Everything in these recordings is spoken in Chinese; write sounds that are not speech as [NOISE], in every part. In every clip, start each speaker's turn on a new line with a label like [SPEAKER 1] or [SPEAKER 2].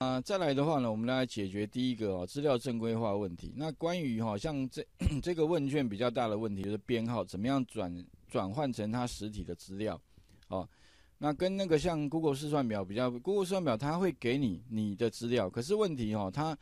[SPEAKER 1] 啊，再来的话呢，我们来解决第一个哦，资料正规化问题。那关于哈像这 [COUGHS] 这个问卷比较大的问题就是编号，怎么样转转换成它实体的资料？哦，那跟那个像 Google 试算表比较，Google 试算表它会给你你的资料，可是问题哈，它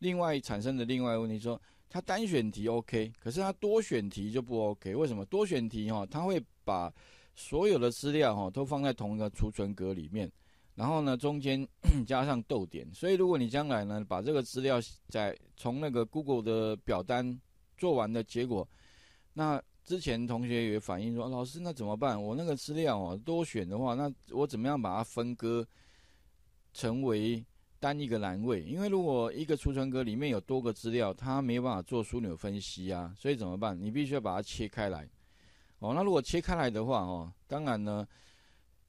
[SPEAKER 1] 另外产生的另外问题说，它单选题 OK，可是它多选题就不 OK，为什么多选题哈，它会把所有的资料哈都放在同一个储存格里面？然后呢，中间 [CLEARS THROAT] 加上逗点。所以，如果你将来呢把这个资料在从那个 Google 的表单做完的结果，那之前同学也反映说，老师那怎么办？我那个资料啊多选的话，那我怎么样把它分割成为单一个栏位？因为如果一个出存格里面有多个资料，它没有办法做枢纽分析啊。所以怎么办？你必须要把它切开来。哦，那如果切开来的话，哦，当然呢。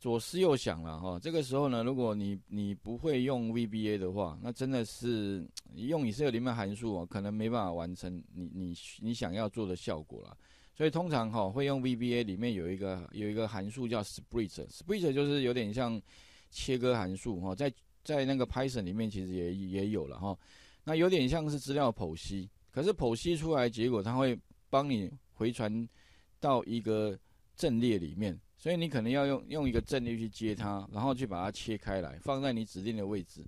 [SPEAKER 1] 左思右想了哈，这个时候呢，如果你你不会用 VBA 的话，那真的是用以色列里面函数啊，可能没办法完成你你你想要做的效果了。所以通常哈会用 VBA 里面有一个有一个函数叫 s p r i t t e r s p r i t t e r 就是有点像切割函数哈，在在那个 Python 里面其实也也有了哈，那有点像是资料剖析，可是剖析出来结果它会帮你回传到一个阵列里面。所以你可能要用用一个阵列去接它，然后去把它切开来，放在你指定的位置。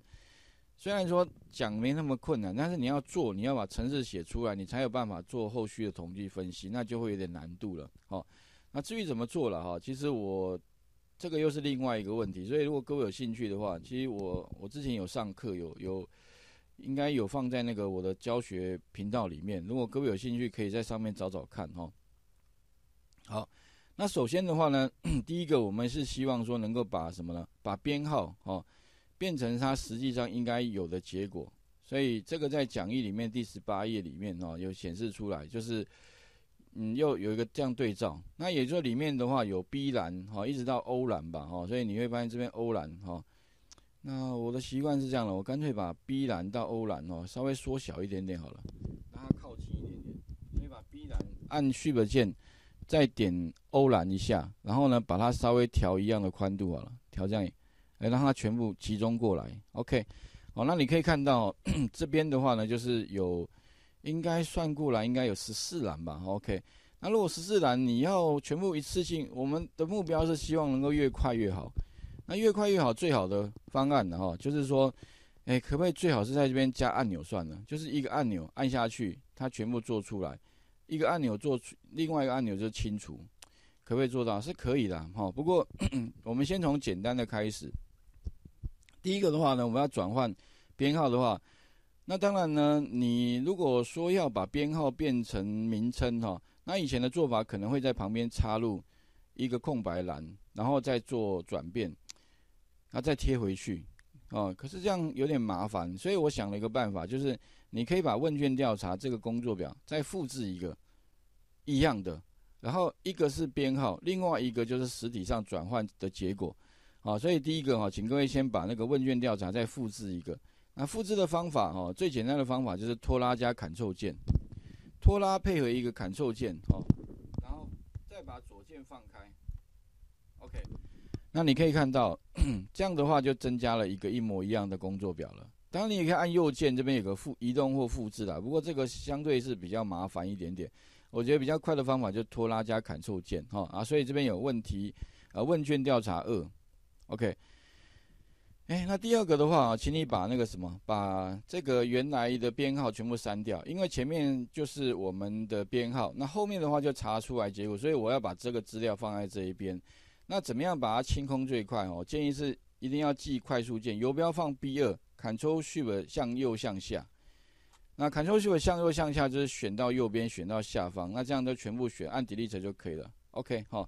[SPEAKER 1] 虽然说讲没那么困难，但是你要做，你要把程式写出来，你才有办法做后续的统计分析，那就会有点难度了。好，那至于怎么做了哈，其实我这个又是另外一个问题。所以如果各位有兴趣的话，其实我我之前有上课，有有应该有放在那个我的教学频道里面。如果各位有兴趣，可以在上面找找看哈。那首先的话呢，[CLEARS THROAT] 第一个我们是希望说能够把什么呢？把编号哦变成它实际上应该有的结果。所以这个在讲义里面第十八页里面哦有显示出来，就是嗯又有一个这样对照。那也就里面的话有 B 栏哈，一直到欧栏吧哈，所以你会发现这边欧栏哈。那我的习惯是这样的，我干脆把 B 栏到欧栏哦稍微缩小一点点好了，让它靠近一点点。所以把 B 栏按 Shift 键。再点欧栏一下，然后呢，把它稍微调一样的宽度好了，调这样，哎，让它全部集中过来。OK，好，那你可以看到 [CLEARS THROAT] 这边的话呢，就是有应该算过来应该有十四栏吧。OK，那如果十四栏你要全部一次性，我们的目标是希望能够越快越好。那越快越好，最好的方案呢，哈，就是说，哎，可不可以最好是在这边加按钮算了，就是一个按钮按下去，它全部做出来。一个按钮做出另外一个按钮就清除，可不可以做到？是可以的，哈。不过 [CLEARS THROAT] 我们先从简单的开始。第一个的话呢，我们要转换编号的话，那当然呢，你如果说要把编号变成名称，哈，那以前的做法可能会在旁边插入一个空白栏，然后再做转变，那再贴回去，哦。可是这样有点麻烦，所以我想了一个办法，就是。你可以把问卷调查这个工作表再复制一个一样的，然后一个是编号，另外一个就是实体上转换的结果。好，所以第一个哈，请各位先把那个问卷调查再复制一个。那复制的方法哈，最简单的方法就是拖拉加 Ctrl 键，拖拉配合一个 Ctrl 键好，然后再把左键放开，OK。那你可以看到，[CLEARS THROAT] 这样的话就增加了一个一模一样的工作表了。当然，你也可以按右键，这边有个复移动或复制啦。不过这个相对是比较麻烦一点点。我觉得比较快的方法就拖拉加砍错键哈啊。所以这边有问题，呃，问卷调查二，OK。哎，那第二个的话，请你把那个什么，把这个原来的编号全部删掉，因为前面就是我们的编号，那后面的话就查出来结果。所以我要把这个资料放在这一边。那怎么样把它清空最快哦？建议是一定要记快速键，游标放 B 二，Ctrl Shift 向右向下。那 Ctrl Shift 向右向下就是选到右边，选到下方，那这样就全部选，按 Delete 就可以了。OK，好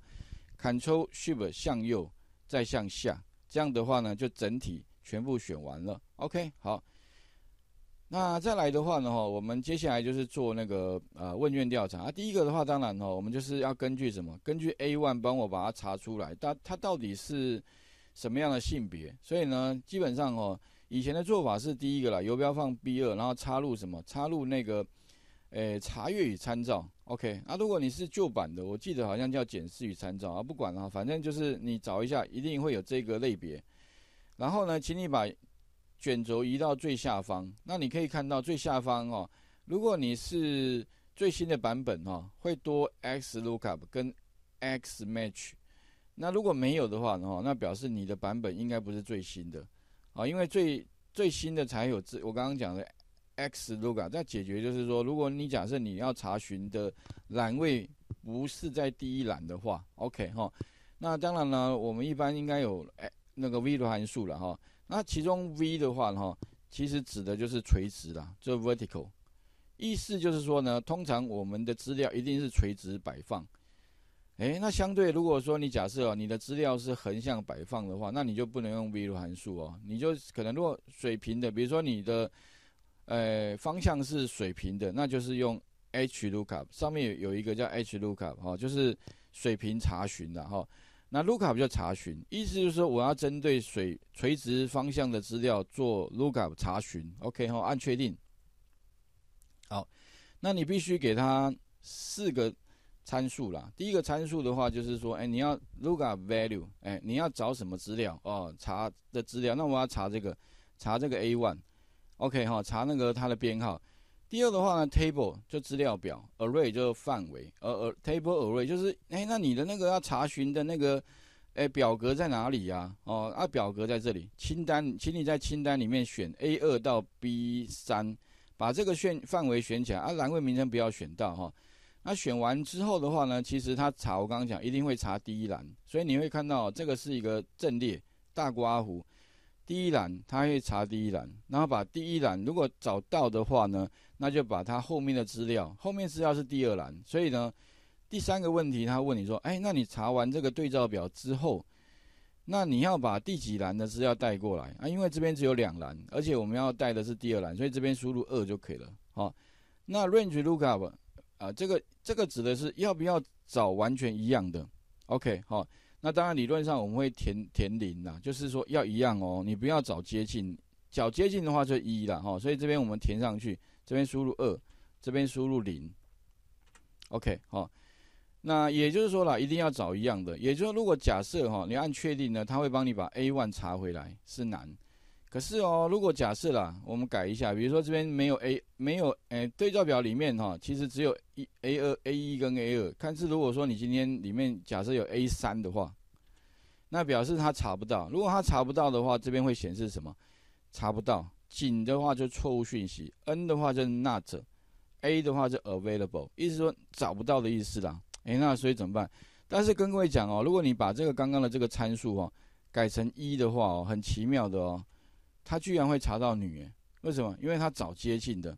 [SPEAKER 1] ，Ctrl Shift 向右再向下，这样的话呢，就整体全部选完了。OK，好。那再来的话呢？哈，我们接下来就是做那个呃问卷调查啊。第一个的话，当然哦，我们就是要根据什么？根据 A one 帮我把它查出来，它它到底是什么样的性别？所以呢，基本上哦，以前的做法是第一个啦，游标放 B 二，然后插入什么？插入那个诶，查阅与参照。OK，那如果你是旧版的，我记得好像叫检视与参照啊，不管了，反正就是你找一下，一定会有这个类别。然后呢，请你把。卷轴移到最下方，那你可以看到最下方哦。如果你是最新的版本哦，会多 X lookup 跟 X match。那如果没有的话哦，那表示你的版本应该不是最新的啊，因为最最新的才有这我刚刚讲的 X lookup。在解决就是说，如果你假设你要查询的栏位不是在第一栏的话，OK 哈。那当然呢，我们一般应该有那个 v 的函数了哈。那其中 V 的话，呢，其实指的就是垂直啦，就 vertical，意思就是说呢，通常我们的资料一定是垂直摆放。哎，那相对如果说你假设哦，你的资料是横向摆放的话，那你就不能用 v 的函数哦，你就可能如果水平的，比如说你的，呃，方向是水平的，那就是用 HLOOKUP，上面有有一个叫 HLOOKUP 哈，就是水平查询的哈。那 lookup 叫查询，意思就是说我要针对水垂直方向的资料做 lookup 查询，OK 哈，按确定。好，那你必须给他四个参数啦。第一个参数的话就是说，哎，你要 lookup value，哎，你要找什么资料哦？查的资料，那我要查这个，查这个 A one，OK 哈，查那个它的编号。第二的话呢，table 就资料表，array 就范围，呃呃，table array 就是，哎，那你的那个要查询的那个，哎，表格在哪里呀？哦，啊，表格在这里，清单，请你在清单里面选 A 二到 B 三，把这个选范围选起来，啊，栏位名称不要选到哈，那选完之后的话呢，其实它查，我刚刚讲一定会查第一栏，所以你会看到这个是一个阵列，大括阿第一栏，他会查第一栏，然后把第一栏如果找到的话呢，那就把它后面的资料，后面资料是第二栏，所以呢，第三个问题他问你说，哎，那你查完这个对照表之后，那你要把第几栏的资料带过来啊？因为这边只有两栏，而且我们要带的是第二栏，所以这边输入二就可以了。好，那 range lookup 啊，这个这个指的是要不要找完全一样的，OK 好。那当然，理论上我们会填填零啦，就是说要一样哦，你不要找接近，找接近的话就一啦，哈，所以这边我们填上去，这边输入二，这边输入零，OK，哦。那也就是说了，一定要找一样的，也就是如果假设哈，你按确定呢，他会帮你把 A one 查回来是难。可是哦，如果假设啦，我们改一下，比如说这边没有 A，没有诶对照表里面哈，其实只有一 A 二 A 一跟 A 二。看是如果说你今天里面假设有 A 三的话，那表示他查不到。如果他查不到的话，这边会显示什么？查不到。紧的话就错误讯息，N 的话就是 Not，A 的话就 Available，意思说找不到的意思啦。哎，那所以怎么办？但是跟各位讲哦，如果你把这个刚刚的这个参数哦改成一的话哦，很奇妙的哦。他居然会查到女，为什么？因为他找接近的。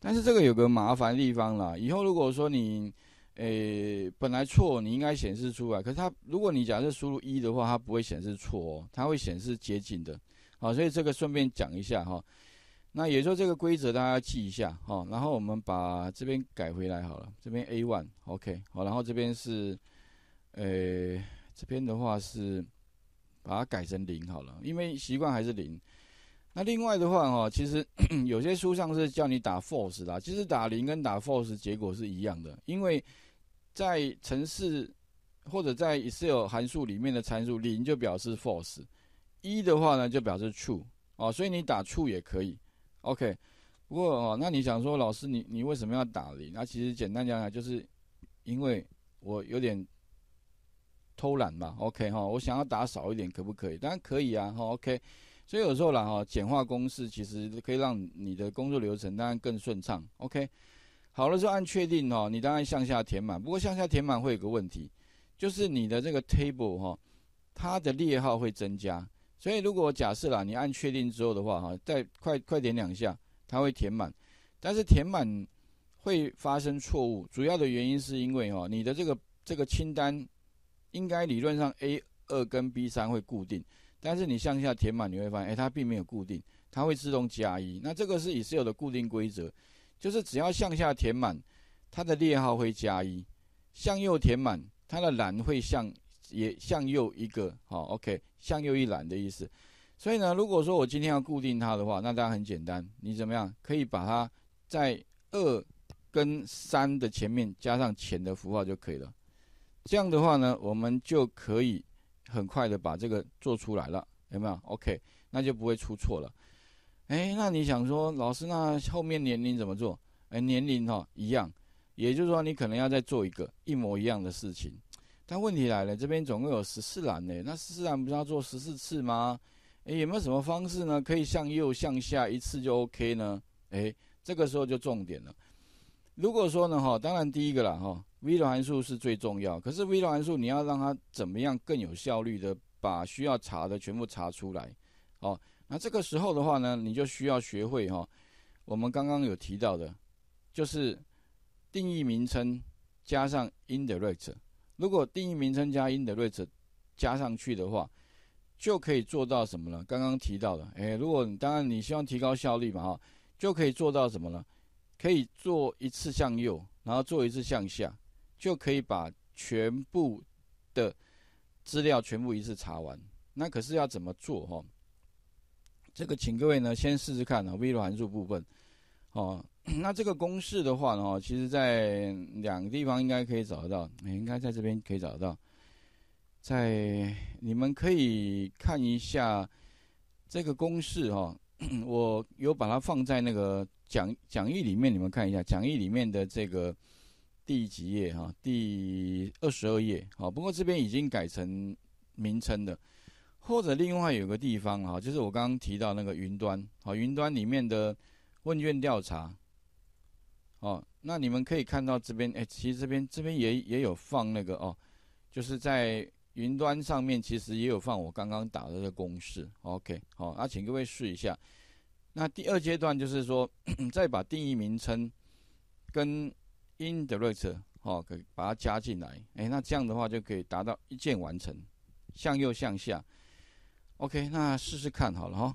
[SPEAKER 1] 但是这个有个麻烦地方啦，以后如果说你，诶，本来错你应该显示出来，可是他如果你假设输入一的话，它不会显示错哦，它会显示接近的。好，所以这个顺便讲一下哈。那也就这个规则大家记一下哈。然后我们把这边改回来好了，这边 A one OK。好，然后这边是，诶，这边的话是把它改成零好了，因为习惯还是零。那另外的话哈，其实 [CLEARS THROAT] 有些书上是叫你打 false 啦，其实打零跟打 false 结果是一样的，因为在城式或者在 Excel 函数里面的参数零就表示 false，一的话呢就表示 true，哦，所以你打 true 也可以，OK。不过哦，那你想说老师你你为什么要打零？那其实简单讲讲就是因为我有点偷懒嘛，OK 哈，我想要打少一点可不可以？当然可以啊，哈，OK。所以有时候啦，哈，简化公式其实可以让你的工作流程当然更顺畅。OK，好了之后按确定哦，你当然向下填满。不过向下填满会有个问题，就是你的这个 table 哈，它的列号会增加。所以如果假设啦，你按确定之后的话，哈，再快快点两下，它会填满。但是填满会发生错误，主要的原因是因为哦，你的这个这个清单应该理论上 A 二跟 B 三会固定。但是你向下填满，你会发现，哎，它并没有固定，它会自动加一。那这个是以 e l 的固定规则，就是只要向下填满，它的列号会加一；向右填满，它的栏会向也向右一个。好，OK，向右一栏的意思。所以呢，如果说我今天要固定它的话，那当然很简单，你怎么样可以把它在二跟三的前面加上前的符号就可以了。这样的话呢，我们就可以。很快的把这个做出来了，有没有？OK，那就不会出错了。哎，那你想说，老师，那后面年龄怎么做？哎，年龄哈一样，也就是说，你可能要再做一个一模一样的事情。但问题来了，这边总共有十四栏呢，那十四栏不是要做十四次吗？哎，有没有什么方式呢？可以向右向下一次就 OK 呢？哎，这个时候就重点了。如果说呢，哈，当然第一个了，哈。v 的函数是最重要，可是 v 的函数你要让它怎么样更有效率的把需要查的全部查出来？哦，那这个时候的话呢，你就需要学会哈，我们刚刚有提到的，就是定义名称加上 i n d i r e c t 如果定义名称加 i n d i r e c t 加上去的话，就可以做到什么呢？刚刚提到的，哎，如果你当然你希望提高效率嘛，哈，就可以做到什么呢？可以做一次向右，然后做一次向下。就可以把全部的资料全部一次查完。那可是要怎么做？哈，这个请各位呢先试试看呢、v l 函数部分，哦，[COUGHS] 那这个公式的话呢，其实在两个地方应该可以找得到。应该在这边可以找得到。在你们可以看一下这个公式哈，[COUGHS] 我有把它放在那个讲讲义里面，你们看一下讲义里面的这个。第几页哈？第二十二页好。不过这边已经改成名称了，或者另外有个地方哈，就是我刚刚提到那个云端好，云端里面的问卷调查哦。那你们可以看到这边哎，其实这边这边也也有放那个哦，就是在云端上面其实也有放我刚刚打的这个公式。OK 好，那请各位试一下。那第二阶段就是说，[COUGHS] 再把定义名称跟。In the r i g e t 好，可把它加进来。哎，那这样的话就可以达到一键完成，向右向下。OK，那试试看好了哈。